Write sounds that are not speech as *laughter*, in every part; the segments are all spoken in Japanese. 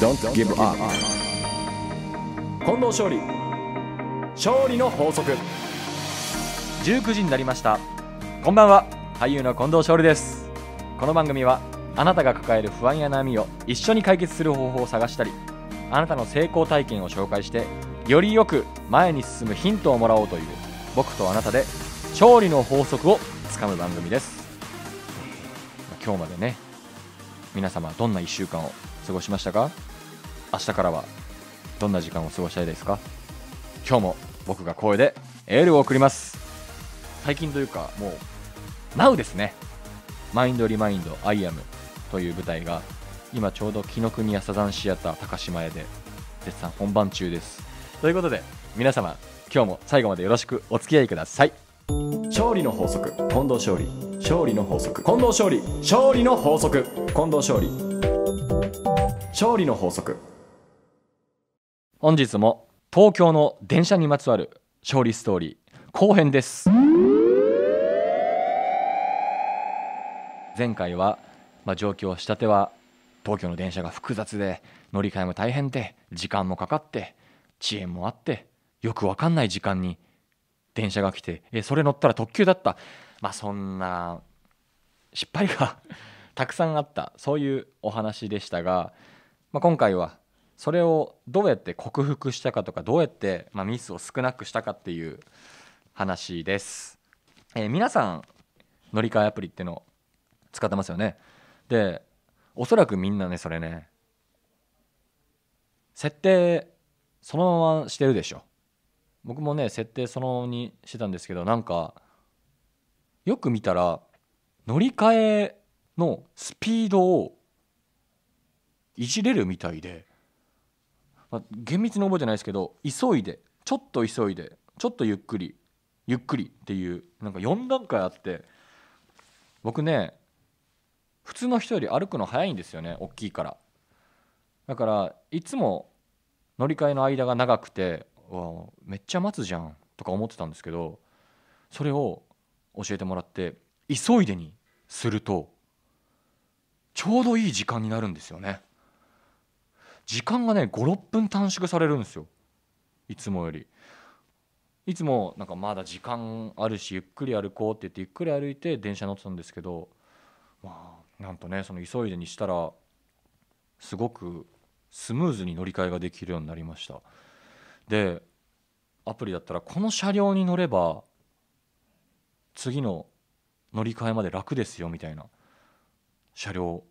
Don't give up 近藤勝利勝利の法則19時になりましたこんばんは俳優の近藤勝利ですこの番組はあなたが抱える不安や悩みを一緒に解決する方法を探したりあなたの成功体験を紹介してよりよく前に進むヒントをもらおうという僕とあなたで勝利の法則をつかむ番組です今日までね皆様どんな1週間を過ごしましたか明日からはどんな時間を過ごしたいですか今日も僕が声でエールを送ります最近というかもう NOW ですねマインドリマインドアイアムという舞台が今ちょうど紀ノ国屋サザンシアター高島屋で絶賛本番中ですということで皆様今日も最後までよろしくお付き合いください勝利の法則近藤勝利勝利の法則近藤勝利勝利の法則近藤勝利勝利の法則本日も東京の電車にまつわる勝利ストーリー後編です前回は、まあ、状況したては東京の電車が複雑で乗り換えも大変で時間もかかって遅延もあってよく分かんない時間に電車が来てえそれ乗ったら特急だった、まあ、そんな失敗が *laughs* たくさんあったそういうお話でしたが、まあ、今回はそれをどうやって克服したかとかどうやって、まあ、ミスを少なくしたかっていう話です、えー、皆さん乗り換えアプリっての使ってますよねでおそらくみんなねそれね設定そのまましてるでしょ僕もね設定そのままにしてたんですけどなんかよく見たら乗り換えのスピードをいじれるみたいでまあ、厳密に覚えてないですけど急いでちょっと急いでちょっとゆっくりゆっくりっていうなんか4段階あって僕ね普通の人より歩くの早いんですよね大きいからだからいつも乗り換えの間が長くてわめっちゃ待つじゃんとか思ってたんですけどそれを教えてもらって急いでにするとちょうどいい時間になるんですよね時間がね56分短縮されるんですよいつもよりいつもなんかまだ時間あるしゆっくり歩こうって言ってゆっくり歩いて電車乗ってたんですけどまあなんとねその急いでにしたらすごくスムーズに乗り換えができるようになりましたでアプリだったらこの車両に乗れば次の乗り換えまで楽ですよみたいな車両を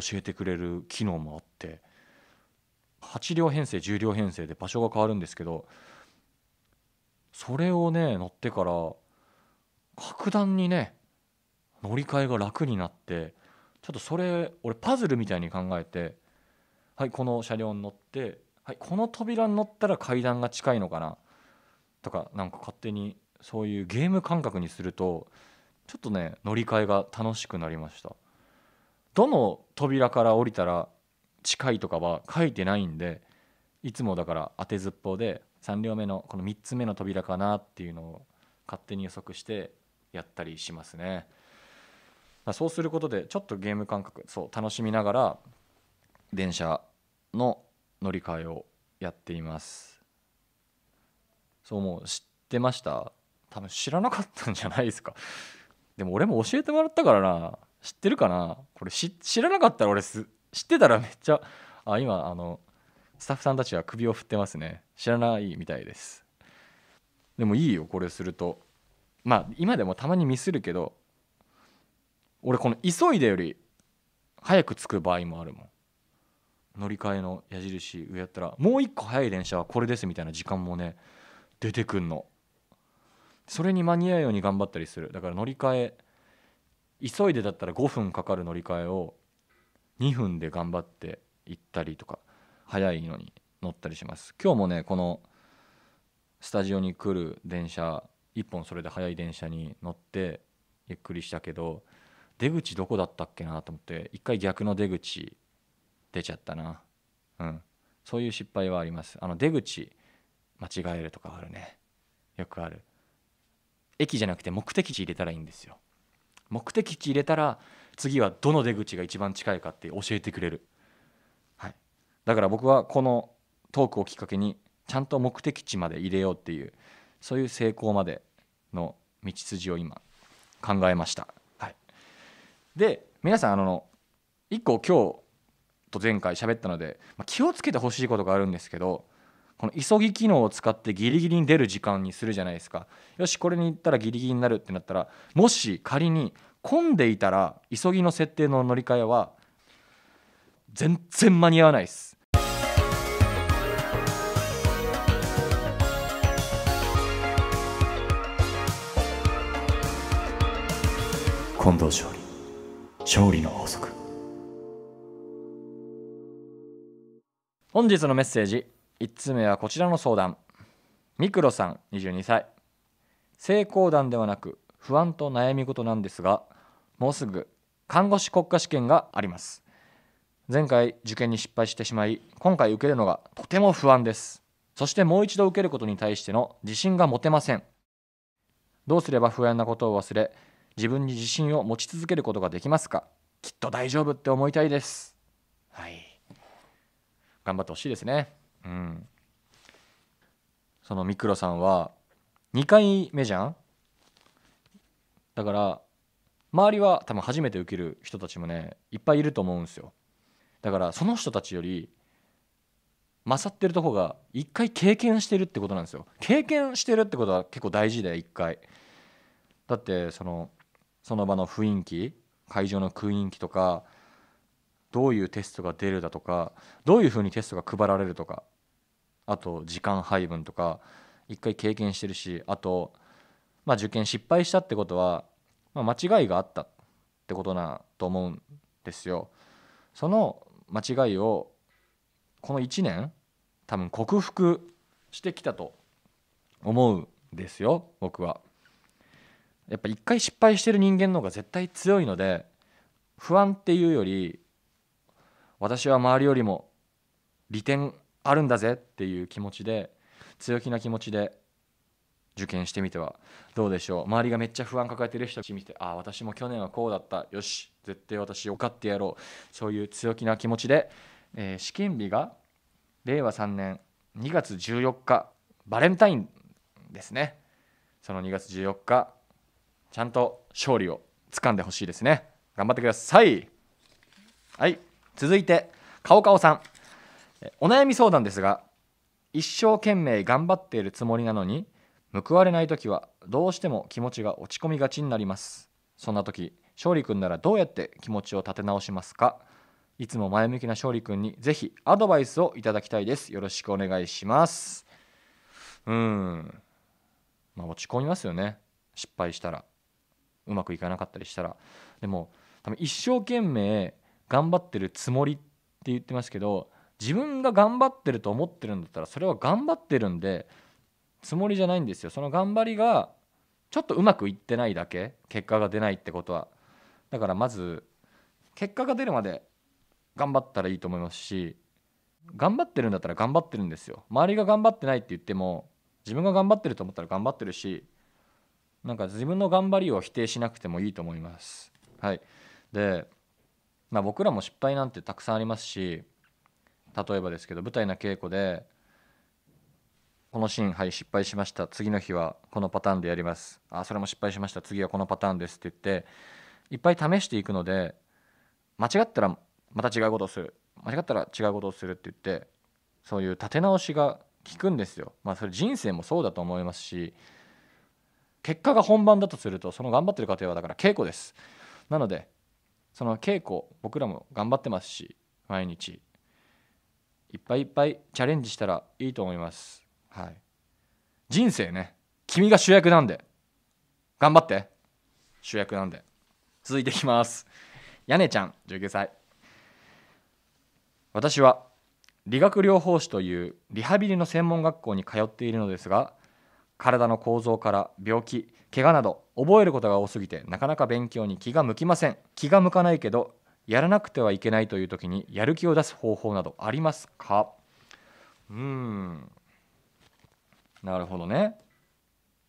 教えてくれる機能もあって8両編成10両編成で場所が変わるんですけどそれをね乗ってから格段にね乗り換えが楽になってちょっとそれ俺パズルみたいに考えてはいこの車両に乗ってはいこの扉に乗ったら階段が近いのかなとかなんか勝手にそういうゲーム感覚にするとちょっとね乗り換えが楽しくなりましたどの扉から降りたら近いとかは書いてないんでいつもだから当てずっぽうで3両目のこの3つ目の扉かなっていうのを勝手に予測してやったりしますね。そうすることでちょっとゲーム感覚そう楽しみながら電車の乗り換えをやっていますそうもう知ってました多分知らなかったんじゃないですかでも俺も教えてもらったからな知ってるかなこれ知らなかったら俺す知ってたらめっちゃあ今あのスタッフさんたちは首を振ってますね知らないみたいですでもいいよこれするとまあ今でもたまにミスるけど俺この急いでより早く着く場合もあるもん乗り換えの矢印上やったらもう一個早い電車はこれですみたいな時間もね出てくんのそれに間に合うように頑張ったりするだから乗り換え急いでだったら5分かかる乗り換えを2分で頑張って行ったりとか早いのに乗ったりします今日もねこのスタジオに来る電車1本それで速い電車に乗ってゆっくりしたけど出口どこだったっけなと思って一回逆の出口出ちゃったなうんそういう失敗はありますあの出口間違えるとかあるねよくある駅じゃなくて目的地入れたらいいんですよ目的地入れたら次はどの出口が一番近いかって教えてくれる、はい、だから僕はこのトークをきっかけにちゃんと目的地まで入れようっていうそういう成功までの道筋を今考えました、はい、で皆さんあの1個今日と前回喋ったので、まあ、気をつけてほしいことがあるんですけどこの急ぎ機能を使ってギリギリに出る時間にするじゃないですかよしこれに行ったらギリギリになるってなったらもし仮に混んでいたら急ぎの設定の乗り換えは全然間に合わないです近藤勝利勝利の法則本日のメッセージ1つ目はこちらの相談ミクロさん22歳成功談ではなく不安と悩み事なんですがもうすぐ看護師国家試験があります前回受験に失敗してしまい今回受けるのがとても不安ですそしてもう一度受けることに対しての自信が持てませんどうすれば不安なことを忘れ自分に自信を持ち続けることができますかきっと大丈夫って思いたいですはい頑張ってほしいですねうんそのミクロさんは2回目じゃんだから周りは多分初めて受ける人たちもねいっぱいいると思うんですよだからその人たちより勝ってるとこが一回経験してるってことなんですよ経験してるってことは結構大事だよ一回だってそのその場の雰囲気会場の雰囲気とかどういうテストが出るだとかどういうふうにテストが配られるとかあと時間配分とか一回経験してるしあとまあ、受験失敗したってことは、まあ、間違いがあったってことなと思うんですよ。その間違いをこの1年多分克服してきたと思うんですよ僕は。やっぱ一回失敗してる人間の方が絶対強いので不安っていうより私は周りよりも利点あるんだぜっていう気持ちで強気な気持ちで受験してみてはどうでしょう周りがめっちゃ不安抱えてる人見てああ私も去年はこうだったよし絶対私受かってやろうそういう強気な気持ちで、えー、試験日が令和3年2月14日バレンタインですねその2月14日ちゃんと勝利を掴んでほしいですね頑張ってくださいはい続いてカオカオさんお悩み相談ですが一生懸命頑張っているつもりなのに報われない時はどうしても気持ちが落ち込みがちになりますそんな時勝利君ならどうやって気持ちを立て直しますかいつも前向きな勝利君にぜひアドバイスをいただきたいですよろしくお願いしますうんまあ落ち込みますよね失敗したらうまくいかなかったりしたらでも多分一生懸命頑張ってるつもりって言ってますけど自分が頑張ってると思ってるんだったらそれは頑張ってるんでつもりじゃないんですよその頑張りがちょっとうまくいってないだけ結果が出ないってことはだからまず結果が出るまで頑張ったらいいと思いますし頑張ってるんだったら頑張ってるんですよ周りが頑張ってないって言っても自分が頑張ってると思ったら頑張ってるしなんか自分の頑張りを否定しなくてもいいと思いますはいでまあ僕らも失敗なんてたくさんありますし例えばですけど舞台の稽古でこのシーン、はい、失敗しました、次の日はこのパターンでやります、あそれも失敗しました、次はこのパターンですって言って、いっぱい試していくので、間違ったらまた違うことをする、間違ったら違うことをするって言って、そういう立て直しが効くんですよ。まあ、それ人生もそうだと思いますし、結果が本番だとすると、その頑張ってる過程はだから稽古です。なので、その稽古、僕らも頑張ってますし、毎日、いっぱいいっぱいチャレンジしたらいいと思います。はい、人生ね君が主役なんで頑張って主役なんで続いていきます屋根ちゃん19歳私は理学療法士というリハビリの専門学校に通っているのですが体の構造から病気怪我など覚えることが多すぎてなかなか勉強に気が向きません気が向かないけどやらなくてはいけないという時にやる気を出す方法などありますかうんなるほどね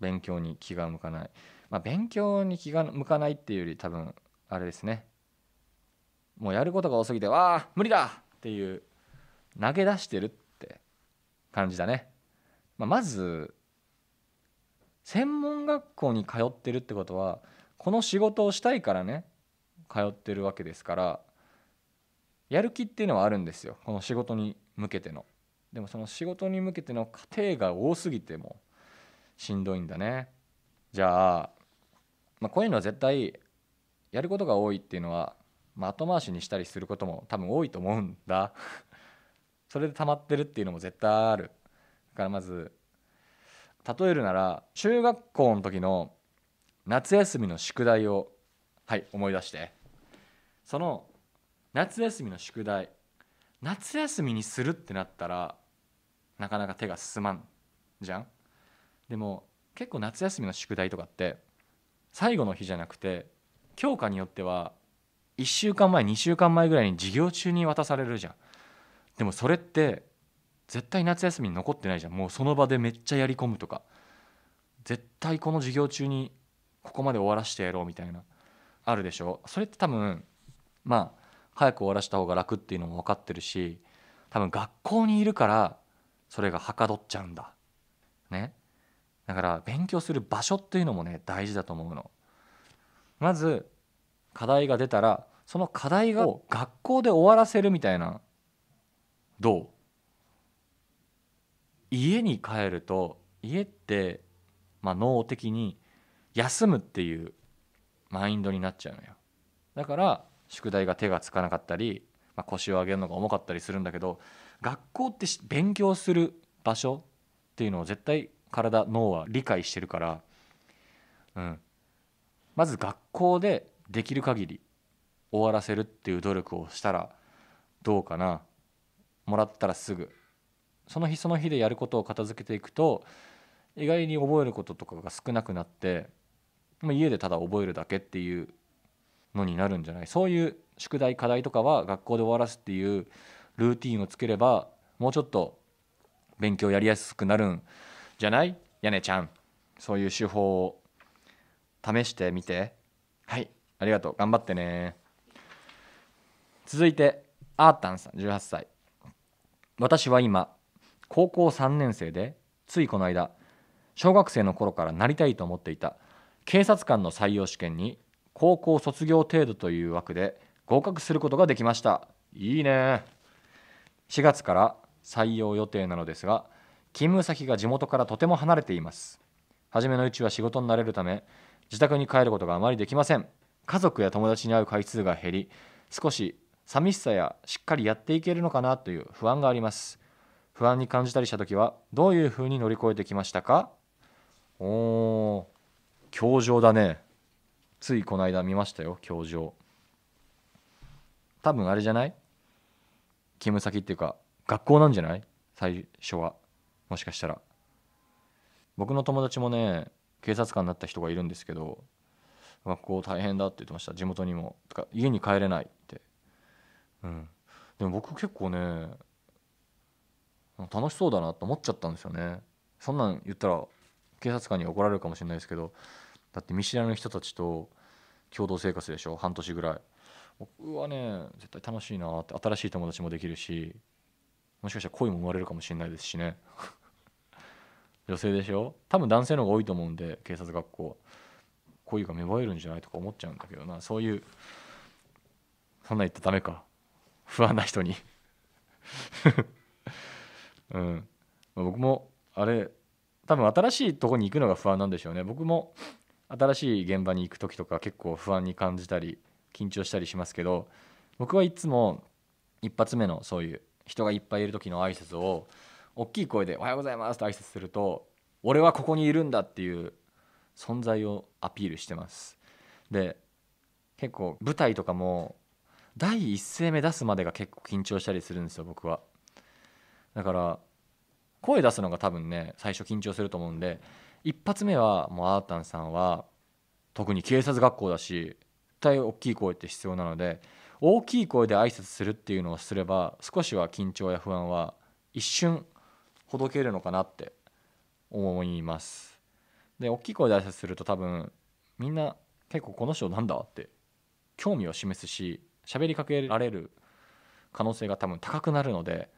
勉強に気が向かないまあ、勉強に気が向かないっていうより多分あれですねもうやることが多すぎてわあ無理だっていう投げ出してるって感じだね、まあ、まず専門学校に通ってるってことはこの仕事をしたいからね通ってるわけですからやる気っていうのはあるんですよこの仕事に向けてのでもその仕事に向けての過程が多すぎてもしんどいんだねじゃあ、まあ、こういうのは絶対やることが多いっていうのは、まあ、後回しにしたりすることも多分多いと思うんだ *laughs* それで溜まってるっていうのも絶対あるだからまず例えるなら中学校の時の夏休みの宿題をはい思い出してその夏休みの宿題夏休みにするってなったらなかなか手が進まんじゃんでも結構夏休みの宿題とかって最後の日じゃなくて教科によっては1週間前2週間前ぐらいに授業中に渡されるじゃんでもそれって絶対夏休みに残ってないじゃんもうその場でめっちゃやり込むとか絶対この授業中にここまで終わらしてやろうみたいなあるでしょそれって多分まあ早く終わらした方が楽っていうのも分かってるし多分学校にいるからそれがはかどっちゃうんだ。ね、だから勉強する場所っていうのもね大事だと思うの。まず課題が出たらその課題を学校で終わらせるみたいなどう家に帰ると家って、まあ、脳的に休むっていうマインドになっちゃうのよだから宿題が手がつかなかったり、まあ、腰を上げるのが重かったりするんだけど学校って勉強する場所っていうのを絶対体脳は理解してるから、うん、まず学校でできる限り終わらせるっていう努力をしたらどうかなもらったらすぐその日その日でやることを片付けていくと意外に覚えることとかが少なくなって家でただ覚えるだけっていうのになるんじゃないそういう宿題課題とかは学校で終わらすっていうルーティンをつければもうちょっと勉強やりやすくなるんじゃないやねちゃんそういう手法を試してみてはいありがとう頑張ってね続いてあーたんさん18歳私は今高校3年生でついこの間小学生の頃からなりたいと思っていた警察官の採用試験に高校卒業程度という枠で合格することができましたいいね4月から採用予定なのですが勤務先が地元からとても離れています初めのうちは仕事に慣れるため自宅に帰ることがあまりできません家族や友達に会う回数が減り少し寂しさやしっかりやっていけるのかなという不安があります不安に感じたりした時はどういうふうに乗り越えてきましたかおお教場だねついこの間見ましたよ教場多分あれじゃない勤務先っていうか学校なんじゃない最初はもしかしたら僕の友達もね警察官になった人がいるんですけど学校大変だって言ってました地元にもとか家に帰れないってうんでも僕結構ね楽しそうだなと思っちゃったんですよねそんなん言ったら警察官に怒られるかもしれないですけどだって見知らぬ人たちと共同生活でしょ半年ぐらい僕はね絶対楽しいなって新しい友達もできるしもしかしたら恋も生まれるかもしれないですしね *laughs* 女性でしょ多分男性の方が多いと思うんで警察学校恋が芽生えるんじゃないとか思っちゃうんだけどなそういうそんな言ったらダメか不安な人に *laughs* うん、まあ、僕もあれ多分新しいとこに行くのが不安なんでしょうね僕も新しい現場に行く時とか結構不安に感じたり緊張したりしますけど僕はいつも一発目のそういう人がいっぱいいる時の挨拶を大きい声で「おはようございます」と挨拶すると「俺はここにいるんだ」っていう存在をアピールしてます。で結構舞台とかも第一声目出すまでが結構緊張したりするんですよ僕は。だから声出すのが多分ね最初緊張すると思うんで一発目はもうアータンさんは特に警察学校だし対大きい声って必要なので大きい声で挨拶するっていうのをすれば少しは緊張や不安は一瞬ほどけるのかなって思いますで大きい声で挨拶すると多分みんな結構この人なんだって興味を示すし喋りかけられる可能性が多分高くなるので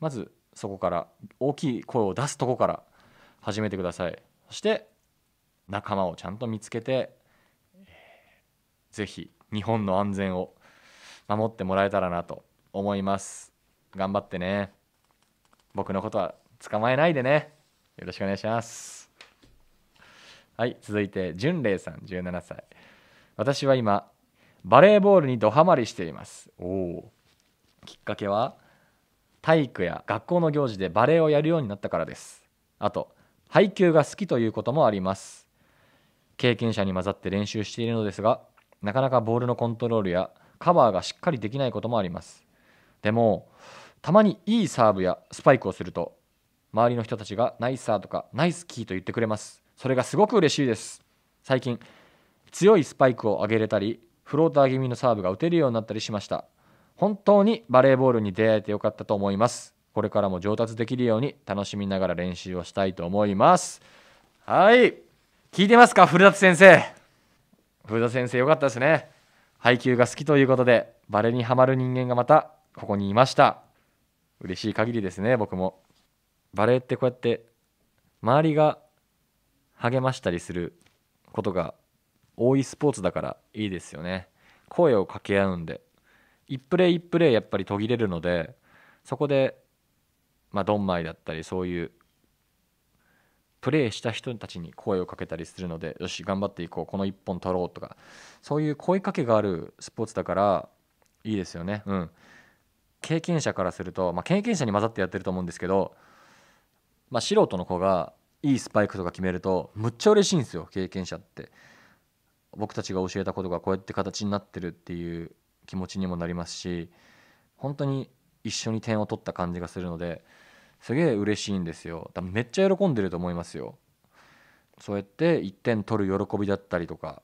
まずそこから大きい声を出すとこから始めてくださいそして仲間をちゃんと見つけてぜひ日本の安全を守ってもらえたらなと思います頑張ってね僕のことは捕まえないでねよろしくお願いしますはい続いて純礼さん17歳私は今バレーボールにどハマりしていますおおきっかけは体育や学校の行事でバレエをやるようになったからですあと配球が好きということもあります経験者に混ざって練習しているのですがなかなかボールのコントロールやカバーがしっかりできないこともありますでもたまにいいサーブやスパイクをすると周りの人たちがナイスサーとかナイスキーと言ってくれますそれがすごく嬉しいです最近強いスパイクを上げれたりフローター気味のサーブが打てるようになったりしました本当にバレーボールに出会えてよかったと思いますこれからも上達できるように楽しみながら練習をしたいと思いますはい聞いてますか古舘先生風田先生よかったですね配給が好きということでバレにはまる人間がまたここにいました嬉しい限りですね僕もバレエってこうやって周りが励ましたりすることが多いスポーツだからいいですよね声を掛け合うんで一プレー一プレーやっぱり途切れるのでそこでまあドンマイだったりそういうプレーした人たちに声をかけたりするのでよし頑張っていこうこの1本取ろうとかそういう声かけがあるスポーツだからいいですよね。うん、経験者からすると、まあ、経験者に混ざってやってると思うんですけど、まあ、素人の子がいいスパイクとか決めるとむっちゃ嬉しいんですよ経験者って。僕たちが教えたことがこうやって形になってるっていう気持ちにもなりますし本当に一緒に点を取った感じがするので。すげえ嬉しいんですよ多分めっちゃ喜んでると思いますよそうやって1点取る喜びだったりとか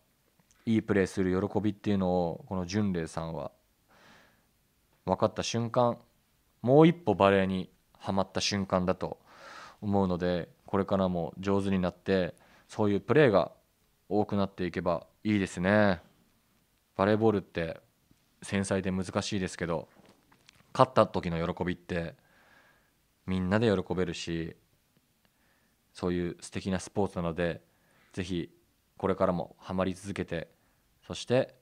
いいプレーする喜びっていうのをこの純礼さんは分かった瞬間もう一歩バレーにはまった瞬間だと思うのでこれからも上手になってそういうプレーが多くなっていけばいいですねバレーボールって繊細で難しいですけど勝った時の喜びってみんなで喜べるしそういう素敵なスポーツなのでぜひこれからもハマり続けてそして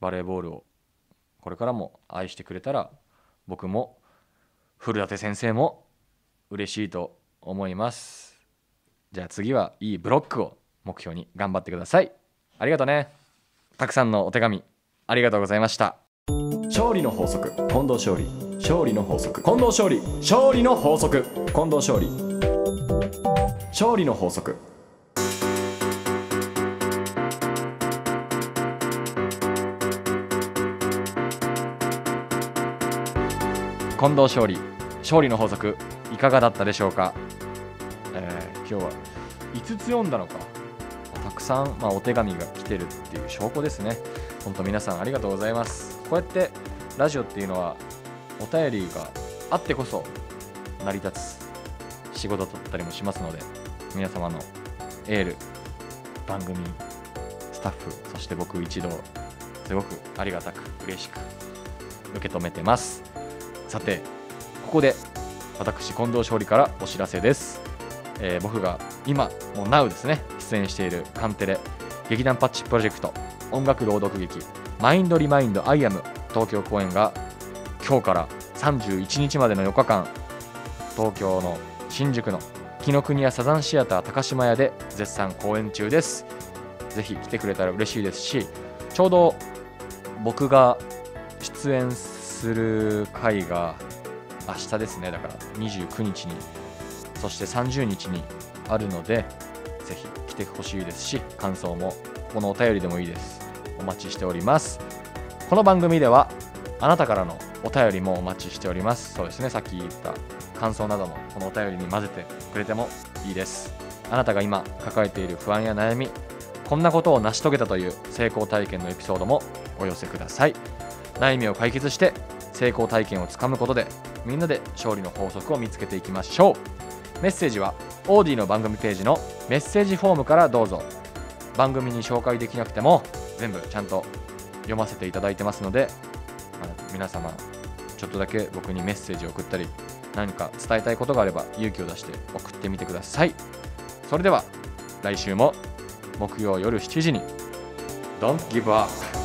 バレーボールをこれからも愛してくれたら僕も古舘先生も嬉しいと思いますじゃあ次はいいブロックを目標に頑張ってくださいありがとねたくさんのお手紙ありがとうございました勝利の法則近藤勝利勝利の法則近藤勝利勝利の法則近藤勝利勝利の法則近藤勝利勝利の法則いかがだったでしょうか、えー、今日は5つ読んだのかたくさん、まあ、お手紙が来てるっていう証拠ですね本当皆さんありがとうございますこうやってラジオっていうのはお便りがあってこそ成り立つ仕事だったりもしますので皆様のエール番組スタッフそして僕一同すごくありがたく嬉しく受け止めてますさてここで私近藤勝利からお知らせです、えー、僕が今もう NOW ですね出演しているカンテレ劇団パッチプロジェクト音楽朗読劇マインドリマインドアイアム東京公演が今日から31日までの4日間東京の新宿の紀ノ国屋サザンシアター高島屋で絶賛公演中ですぜひ来てくれたら嬉しいですしちょうど僕が出演する回が明日ですねだから29日にそして30日にあるのでぜひ来てほしいですし感想もこのお便りでもいいですお待ちしておりますこの番組ではあなたからのお便りもお待ちしておりますそうですねさっき言った感想などもこのお便りに混ぜてくれてもいいですあなたが今抱えている不安や悩みこんなことを成し遂げたという成功体験のエピソードもお寄せください悩みを解決して成功体験をつかむことでみんなで勝利の法則を見つけていきましょうメッセージはオーディの番組ページのメッセージフォームからどうぞ番組に紹介できなくても全部ちゃんと読ませていただいてますので、まあ、皆様ちょっとだけ僕にメッセージを送ったり何か伝えたいことがあれば勇気を出して送ってみてくださいそれでは来週も木曜夜7時に Don't give up